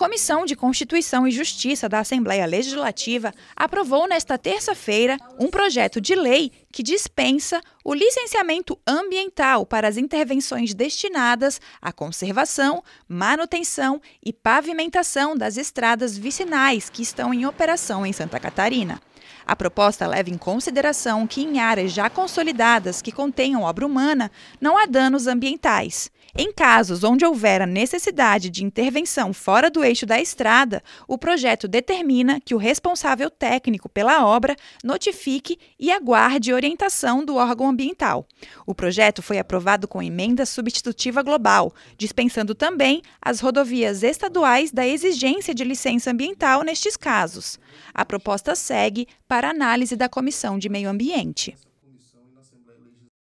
Comissão de Constituição e Justiça da Assembleia Legislativa aprovou nesta terça-feira um projeto de lei que dispensa o licenciamento ambiental para as intervenções destinadas à conservação, manutenção e pavimentação das estradas vicinais que estão em operação em Santa Catarina. A proposta leva em consideração que em áreas já consolidadas que contenham obra humana não há danos ambientais. Em casos onde houver a necessidade de intervenção fora do eixo da estrada, o projeto determina que o responsável técnico pela obra notifique e aguarde orientação do órgão ambiental. O projeto foi aprovado com emenda substitutiva global, dispensando também as rodovias estaduais da exigência de licença ambiental nestes casos. A proposta segue para análise da Comissão de Meio Ambiente.